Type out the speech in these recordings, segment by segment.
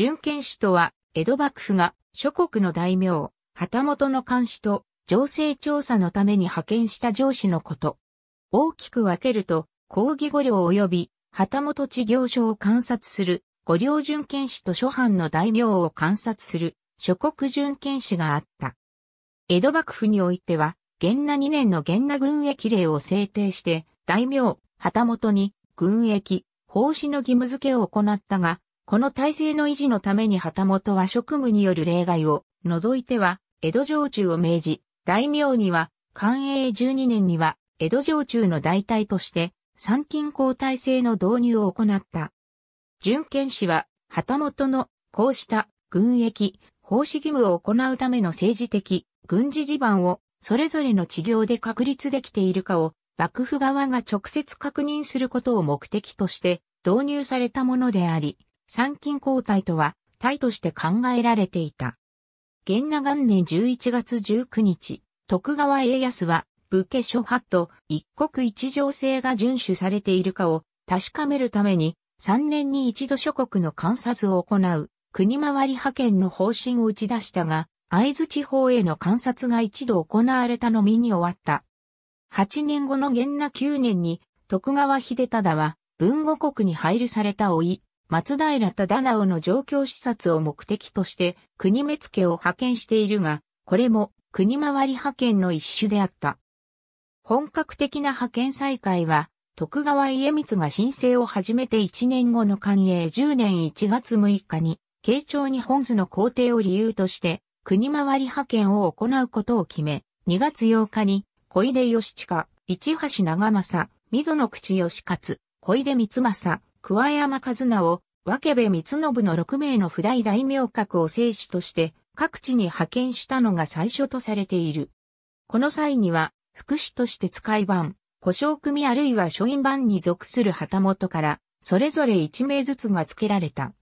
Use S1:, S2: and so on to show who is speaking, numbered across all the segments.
S1: 準権主とは、江戸幕府が諸国の大名、旗本の監視と情勢調査のために派遣した上司のこと。大きく分けると、抗議御領及び旗本地行所を観察する、御領準権士と諸藩の大名を観察する、諸国準権士があった。江戸幕府においては、元那2年の元那軍役令を制定して、大名、旗本に、軍役、奉仕の義務付けを行ったが、この体制の維持のために旗本は職務による例外を除いては、江戸城中を命じ、大名には、寛永12年には、江戸城中の代替として、参勤交代制の導入を行った。準県士は、旗本の、こうした軍役、奉仕義務を行うための政治的、軍事地盤を、それぞれの地業で確立できているかを、幕府側が直接確認することを目的として、導入されたものであり、参勤交代とは、体として考えられていた。元那元年11月19日、徳川家康は、武家諸派と一国一条制が遵守されているかを確かめるために、3年に一度諸国の観察を行う国回り派遣の方針を打ち出したが、会津地方への観察が一度行われたのみに終わった。8年後の元那9年に徳川秀忠は文後国に配慮された老い、松平忠直の状況視察を目的として国目付を派遣しているが、これも国回り派遣の一種であった。本格的な派遣再開は、徳川家光が申請を始めて1年後の寛永10年1月6日に、慶長に本図の皇帝を理由として、国回り派遣を行うことを決め、2月8日に、小出義親、市橋長政、溝の口義勝、小出光政、桑山和直、分部光信の6名の不代大名格を生死として各地に派遣したのが最初とされている。この際には、副使として使い番、故障組あるいは書院番に属する旗本から、それぞれ1名ずつが付けられた。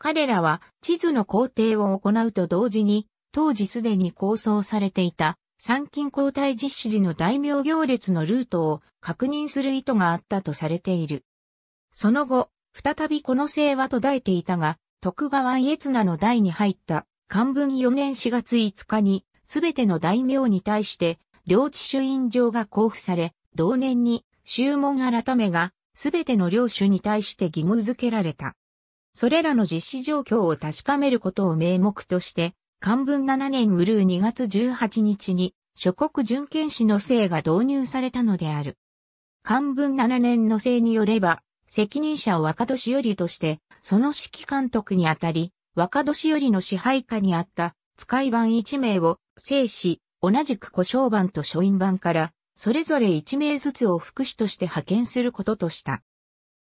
S1: 彼らは地図の工程を行うと同時に、当時すでに構想されていた参勤交代実施時の大名行列のルートを確認する意図があったとされている。その後、再びこの姓は途絶えていたが、徳川家綱の代に入った、漢文4年4月5日に、すべての大名に対して、領地主印状が交付され、同年に、州門改めが、すべての領主に対して義務付けられた。それらの実施状況を確かめることを名目として、漢文7年うるう2月18日に、諸国巡検使の姓が導入されたのである。漢文7年の姓によれば、責任者を若年寄りとして、その指揮監督にあたり、若年寄りの支配下にあった使い版1名を生し、同じく故障版と書院版から、それぞれ1名ずつを副使として派遣することとした。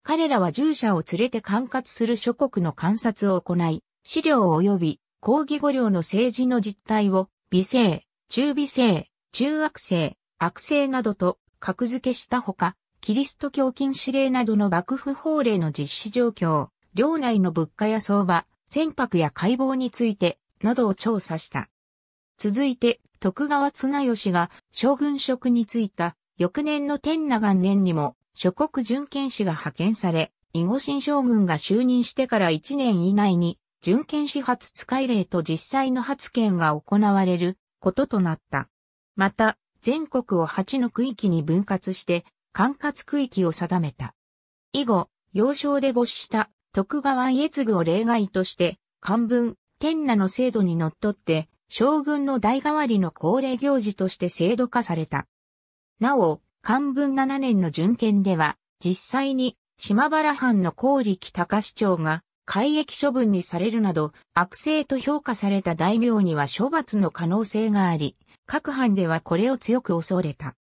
S1: 彼らは従者を連れて管轄する諸国の観察を行い、資料及び抗議語領の政治の実態を微生、中微生、中悪生、悪生などと格付けしたほか、キリスト教禁止令などの幕府法令の実施状況、領内の物価や相場、船舶や解剖について、などを調査した。続いて、徳川綱吉が将軍職に就いた翌年の天長年にも諸国巡検使が派遣され、囲後新将軍が就任してから1年以内に、巡検使初使い令と実際の発見が行われることとなった。また、全国を8の区域に分割して、管轄区域を定めた。以後、幼少で没した徳川家継を例外として、漢文、天那の制度にのっとって、将軍の代替わりの恒例行事として制度化された。なお、漢文7年の巡検では、実際に島原藩の高力高市長が、改役処分にされるなど、悪性と評価された大名には処罰の可能性があり、各藩ではこれを強く恐れた。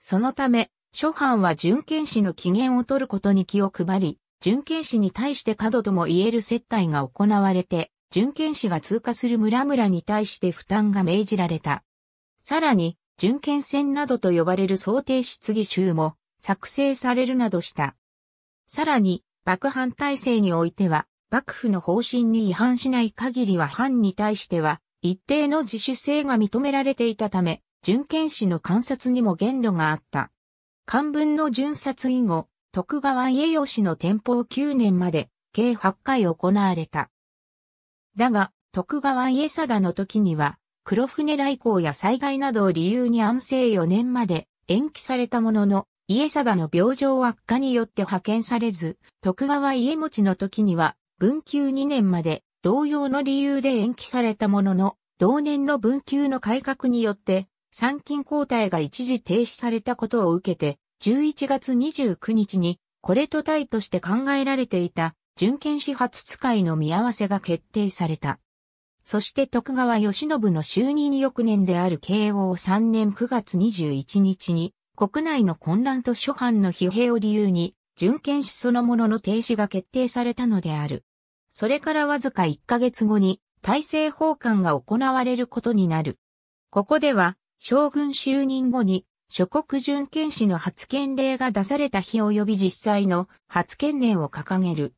S1: そのため、諸藩は準剣士の機嫌を取ることに気を配り、準剣士に対して過度とも言える接待が行われて、準剣士が通過する村々に対して負担が命じられた。さらに、準権戦などと呼ばれる想定質疑集も作成されるなどした。さらに、幕藩体制においては、幕府の方針に違反しない限りは藩に対しては、一定の自主性が認められていたため、準剣士の観察にも限度があった。漢文の巡殺以後、徳川家義の天保9年まで、計8回行われた。だが、徳川家定の時には、黒船来航や災害などを理由に安政4年まで延期されたものの、家定の病状悪化によって派遣されず、徳川家持の時には、文久2年まで同様の理由で延期されたものの、同年の文久の改革によって、参勤交代が一時停止されたことを受けて、11月29日に、これと対として考えられていた、準権始発使いの見合わせが決定された。そして徳川義信の就任翌年である慶応3年9月21日に、国内の混乱と諸藩の疲弊を理由に、準権史そのものの停止が決定されたのである。それからわずか1ヶ月後に、大政奉還が行われることになる。ここでは、将軍就任後に諸国巡権士の発見令が出された日及び実際の発見令を掲げる。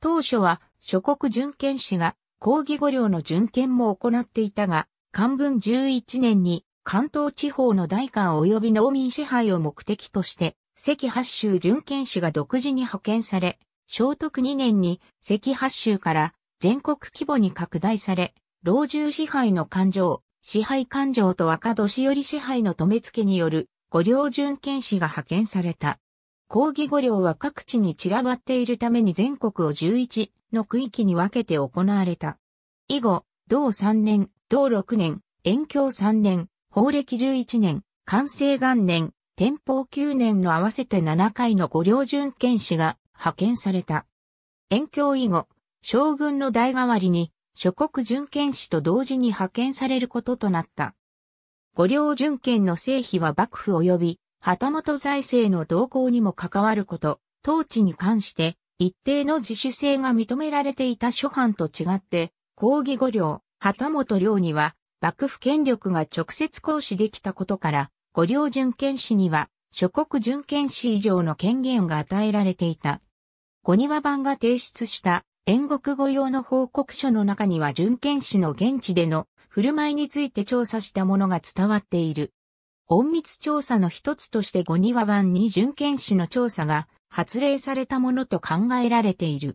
S1: 当初は諸国巡権士が抗議御領の巡権も行っていたが、漢文11年に関東地方の大官及び農民支配を目的として、赤八州巡権士が独自に派遣され、聖徳2年に赤八州から全国規模に拡大され、老中支配の勘定、支配官庁と若年寄支配の止め付けによる五両準検士が派遣された。抗議五両は各地に散らばっているために全国を11の区域に分けて行われた。以後、同3年、同6年、延教3年、法暦11年、完成元年、天保9年の合わせて7回の五両準検士が派遣された。延教以後、将軍の代替わりに諸国巡権使と同時に派遣されることとなった。五領巡権の成否は幕府及び旗本財政の動向にも関わること、統治に関して一定の自主性が認められていた諸藩と違って、抗議五領、旗本領には幕府権力が直接行使できたことから、五領巡権使には諸国巡権使以上の権限が与えられていた。五庭版が提出した英国語用の報告書の中には準剣士の現地での振る舞いについて調査したものが伝わっている。隠密調査の一つとして5庭版に準剣士の調査が発令されたものと考えられている。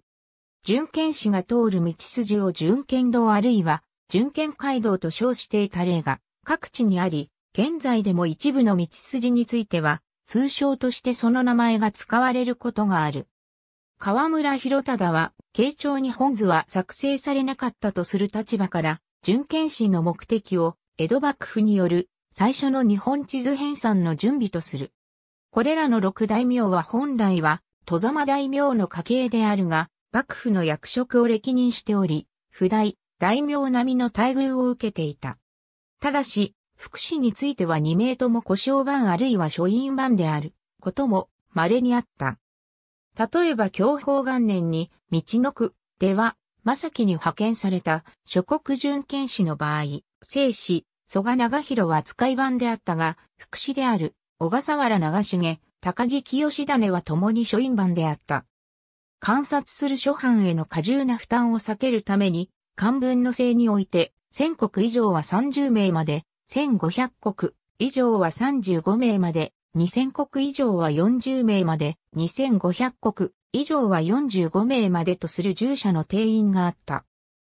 S1: 準剣士が通る道筋を準剣道あるいは準剣街道と称していた例が各地にあり、現在でも一部の道筋については通称としてその名前が使われることがある。河村博忠は、慶長に本図は作成されなかったとする立場から、準検視の目的を、江戸幕府による最初の日本地図編纂の準備とする。これらの六大名は本来は、戸様大名の家系であるが、幕府の役職を歴任しており、不代、大名並みの待遇を受けていた。ただし、福祉については2名とも故障版あるいは書院版である、ことも稀にあった。例えば享保元年に、道の区では、正木に派遣された諸国巡検使の場合、聖死、蘇我長広は使い番であったが、副使である小笠原長重、高木清種は共に書院番であった。観察する諸藩への過重な負担を避けるために、漢文の制において、1000国以上は30名まで、1500国以上は35名まで2000国以上は40名まで、2500国以上は45名までとする従者の定員があった。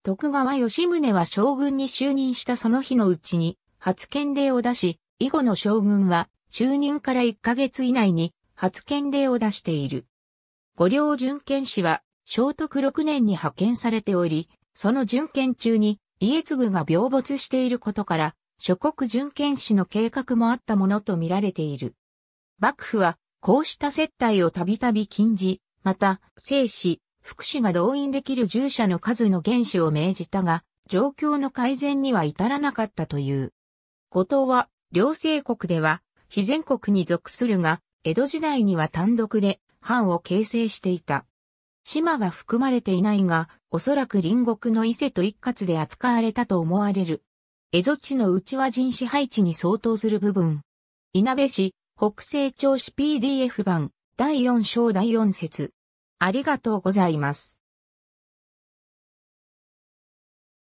S1: 徳川吉宗は将軍に就任したその日のうちに、初権令を出し、以後の将軍は、就任から1ヶ月以内に、初権令を出している。五両準検使は、聖徳6年に派遣されており、その準検中に、家継が病没していることから、諸国準検使の計画もあったものと見られている。幕府は、こうした接待をたびたび禁じ、また、生死、福祉が動員できる従者の数の原資を命じたが、状況の改善には至らなかったという。後藤は、両政国では、非全国に属するが、江戸時代には単独で、藩を形成していた。島が含まれていないが、おそらく隣国の伊勢と一括で扱われたと思われる。江戸地の内輪人支配地に相当する部分。稲部市、北西調子 PDF 版第4章第4節。ありがとうございます。